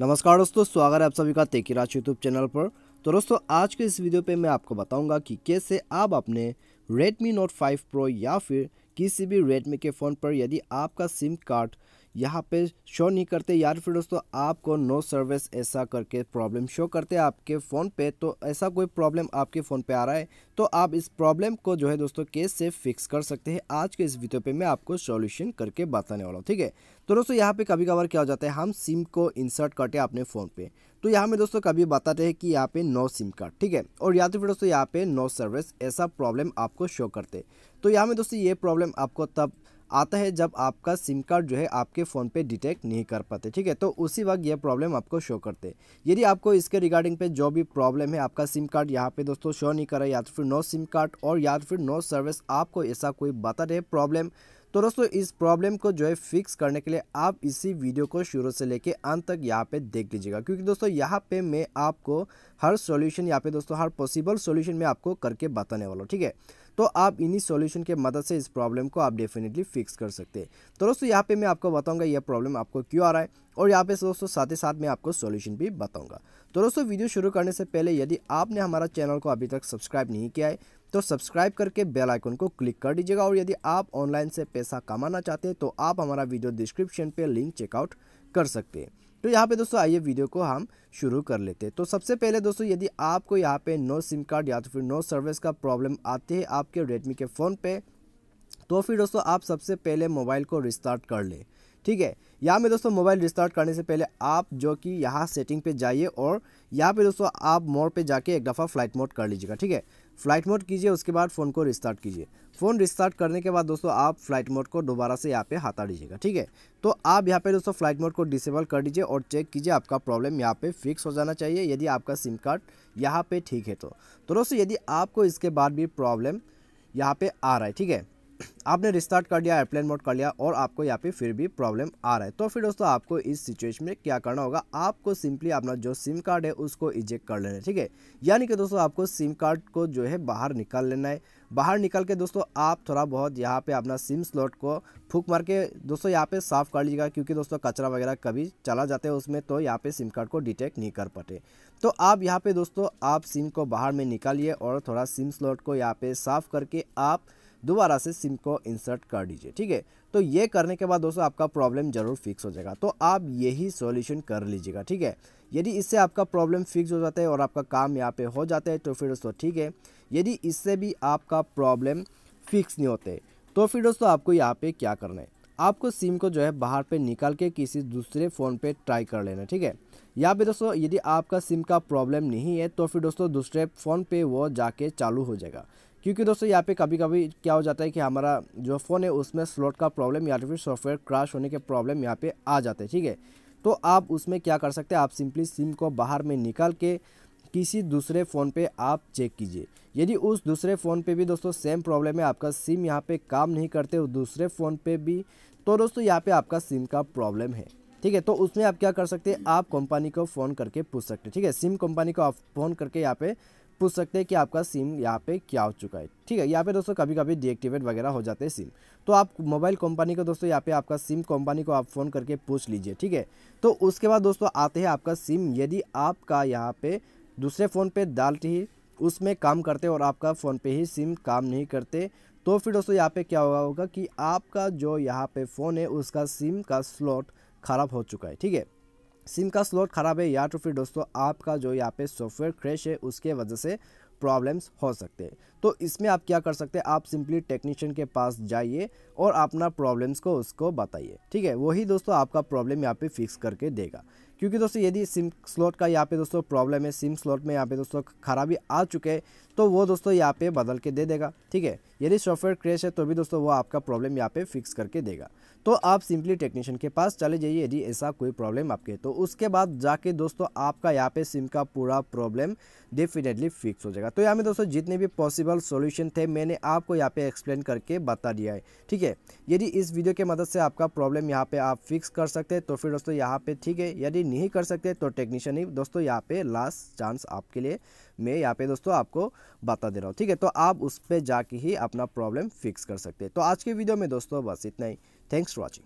नमस्कार दोस्तों स्वागत है आप सभी का तेकिराज यूट्यूब चैनल पर तो दोस्तों आज के इस वीडियो पे मैं आपको बताऊंगा कि कैसे आप अपने Redmi Note 5 Pro या फिर किसी भी Redmi के फ़ोन पर यदि आपका सिम कार्ड यहाँ पे शो नहीं करते या फिर दोस्तों आपको नो सर्विस ऐसा करके प्रॉब्लम शो करते आपके फ़ोन पे तो ऐसा कोई प्रॉब्लम आपके फ़ोन पे आ रहा है तो आप इस प्रॉब्लम को जो है दोस्तों केस से फिक्स कर सकते हैं आज के इस वीडियो पे मैं आपको सॉल्यूशन करके बताने वाला हूँ ठीक है तो दोस्तों यहाँ पे कभी कभार क्या हो जाता है हम सिम को इंसर्ट करते हैं अपने फ़ोन पे तो यहाँ में दोस्तों कभी बताते हैं कि यहाँ पे नो सिम कार्ड ठीक है और या तो फिर दोस्तों यहाँ पे नो सर्विस ऐसा प्रॉब्लम आपको शो करते तो यहाँ में दोस्तों ये प्रॉब्लम आपको तब आता है जब आपका सिम कार्ड जो है आपके फ़ोन पे डिटेक्ट नहीं कर पाते ठीक है तो उसी वक्त यह प्रॉब्लम आपको शो करते यदि आपको इसके रिगार्डिंग पे जो भी प्रॉब्लम है आपका सिम कार्ड यहाँ पे दोस्तों शो नहीं कर रहा या तो फिर नो सिम कार्ड और या तो फिर नो सर्विस आपको ऐसा कोई बता रहे प्रॉब्लम तो दोस्तों इस प्रॉब्लम को जो है फिक्स करने के लिए आप इसी वीडियो को शुरू से लेके अंत तक यहाँ पे देख लीजिएगा क्योंकि दोस्तों यहाँ पे मैं आपको हर सॉल्यूशन यहाँ पे दोस्तों हर पॉसिबल सॉल्यूशन में आपको करके बताने वाला हूँ ठीक है तो आप इन्हीं सॉल्यूशन के मदद से इस प्रॉब्लम को आप डेफिनेटली फिक्स कर सकते हैं तो दोस्तों यहाँ पे मैं आपको बताऊंगा यह प्रॉब्लम आपको क्यों आ रहा है और यहाँ पे दोस्तों साथ ही साथ मैं आपको सॉल्यूशन भी बताऊंगा तो दोस्तों वीडियो शुरू करने से पहले यदि आपने हमारा चैनल को अभी तक सब्सक्राइब नहीं किया है तो सब्सक्राइब करके बेल आइकन को क्लिक कर दीजिएगा और यदि आप ऑनलाइन से पैसा कमाना चाहते हैं तो आप हमारा वीडियो डिस्क्रिप्शन पे लिंक चेकआउट कर सकते हैं तो यहाँ पे दोस्तों आइए वीडियो को हम शुरू कर लेते हैं तो सबसे पहले दोस्तों यदि आपको यहाँ पे नो सिम कार्ड या तो फिर नो सर्विस का प्रॉब्लम आते हैं आपके रेडमी के फ़ोन पर तो फिर दोस्तों आप सबसे पहले मोबाइल को रिस्टार्ट कर लें ठीक है यहाँ में दोस्तों मोबाइल रिस्टार्ट करने से पहले आप जो कि यहाँ सेटिंग पे जाइए और यहाँ पे दोस्तों आप मोड पे जाके एक दफ़ा फ्लाइट मोड कर लीजिएगा ठीक है फ्लाइट मोड कीजिए उसके बाद फ़ोन को रिस्टार्ट कीजिए फ़ोन रिस्टार्ट करने के बाद दोस्तों आप फ्लाइट मोड को दोबारा से यहाँ पे हटा दीजिएगा ठीक है तो आप यहाँ पे दोस्तों फ्लाइट मोड को डिसेबल कर दीजिए और चेक कीजिए आपका प्रॉब्लम यहाँ पे फिक्स हो जाना चाहिए यदि आपका सिम कार्ड यहाँ पे ठीक है तो, तो दोस्तों यदि आपको इसके बाद भी प्रॉब्लम यहाँ पर आ रहा है ठीक है आपने रिस्टार्ट कर दिया एयरप्लेन मोड कर लिया और आपको यहाँ पे फिर भी प्रॉब्लम आ रहा है तो फिर दोस्तों आपको इस सिचुएशन में क्या करना होगा आपको सिंपली अपना जो सिम कार्ड है उसको इजेक्ट कर लेना है ठीक है यानी कि दोस्तों आपको सिम कार्ड को जो है बाहर निकाल लेना है बाहर निकल के दोस्तों आप थोड़ा बहुत यहाँ पे अपना सिम स्लॉट को फूक मार के दोस्तों यहाँ पे साफ़ कर लीजिएगा क्योंकि दोस्तों कचरा वगैरह कभी चला जाता है उसमें तो यहाँ पे सिम कार्ड को डिटेक्ट नहीं कर पाते तो आप यहाँ पे दोस्तों आप सिम को बाहर में निकालिए और थोड़ा सिम स्लॉट को यहाँ पे साफ़ करके आप दोबारा से सिम को इंसर्ट कर दीजिए ठीक है तो ये करने के बाद दोस्तों आपका प्रॉब्लम जरूर फिक्स हो जाएगा तो आप यही सॉल्यूशन कर लीजिएगा ठीक है यदि इससे आपका प्रॉब्लम फिक्स हो जाता है और आपका काम यहाँ पे हो जाता है तो फिर दोस्तों ठीक है यदि इससे भी आपका प्रॉब्लम फिक्स नहीं होते तो फिर दोस्तों आपको यहाँ पे क्या करना है आपको सिम को जो है बाहर पर निकाल के किसी दूसरे फ़ोन पर ट्राई कर लेना ठीक है यहाँ पे दोस्तों यदि आपका सिम का प्रॉब्लम नहीं है तो फिर दोस्तों दूसरे फ़ोन पे वो जाके चालू हो जाएगा क्योंकि दोस्तों यहाँ पे कभी कभी क्या हो जाता है कि हमारा जो फ़ोन है उसमें स्लॉट का प्रॉब्लम या फिर सॉफ्टवेयर क्रैश होने के प्रॉब्लम यहाँ पे आ जाते हैं ठीक है तो आप उसमें क्या कर सकते हैं आप सिंपली सिम को बाहर में निकाल के किसी दूसरे फ़ोन पे आप चेक कीजिए यदि उस दूसरे फ़ोन पे भी दोस्तों सेम प्रॉब्लम है आपका सिम यहाँ पे काम नहीं करते दूसरे फ़ोन पे भी तो दोस्तों यहाँ पे आपका सिम का प्रॉब्लम है ठीक है तो उसमें आप क्या कर सकते हैं आप कंपनी को फ़ोन करके पूछ सकते हैं ठीक है सिम कंपनी को आप फ़ोन करके यहाँ पे पूछ सकते हैं कि आपका सिम यहाँ पे क्या हो चुका है ठीक है यहाँ पे दोस्तों कभी कभी डीएक्टिवेट वगैरह हो जाते हैं सिम तो आप मोबाइल कंपनी को दोस्तों यहाँ पे आपका सिम कंपनी को आप फ़ोन करके पूछ लीजिए ठीक है तो उसके बाद दोस्तों आते हैं आपका सिम यदि आपका यहाँ पे दूसरे फ़ोन पर डालते ही उसमें काम करते और आपका फ़ोन पे ही सिम काम नहीं करते तो फिर दोस्तों यहाँ पे क्या हुआ होगा कि आपका जो यहाँ पे फ़ोन है उसका सिम का स्लॉट ख़राब हो चुका है ठीक है सिम का स्लॉट ख़राब है या तो फिर दोस्तों आपका जो यहाँ पे सॉफ्टवेयर क्रैश है उसके वजह से प्रॉब्लम्स हो सकते हैं तो इसमें आप क्या कर सकते हैं आप सिंपली टेक्नीशियन के पास जाइए और अपना प्रॉब्लम्स को उसको बताइए ठीक है वही दोस्तों आपका प्रॉब्लम यहाँ पे फिक्स करके देगा क्योंकि दोस्तों यदि सिम स्लॉट का यहाँ पे दोस्तों प्रॉब्लम है सिम स्लॉट में यहाँ पे दोस्तों खराबी आ चुके हैं तो वो दोस्तों यहाँ पे बदल के दे देगा ठीक है यदि सॉफ्टवेयर क्रेश है तो भी दोस्तों वो आपका प्रॉब्लम यहाँ पे फिक्स करके देगा तो आप सिंपली टेक्नीशियन के पास चले जाइए यदि ऐसा कोई प्रॉब्लम आपके तो उसके बाद जाके दोस्तों आपका यहाँ पे सिम का पूरा प्रॉब्लम डेफिनेटली फिक्स हो जाएगा तो यहाँ पे दोस्तों जितने भी पॉसिबल सोल्यूशन थे मैंने आपको यहाँ पे एक्सप्लेन करके बता दिया है ठीक है यदि इस वीडियो के मदद से आपका प्रॉब्लम यहाँ पे आप फिक्स कर सकते हैं तो फिर दोस्तों यहाँ पे ठीक है यदि नहीं कर सकते तो टेक्नीशियन ही दोस्तों यहाँ पे लास्ट चांस आपके लिए मैं यहाँ पे दोस्तों आपको बता दे रहा हूँ ठीक है तो आप उस पर जाके ही अपना प्रॉब्लम फिक्स कर सकते हैं तो आज के वीडियो में दोस्तों बस इतना ही थैंक्स फॉर वॉचिंग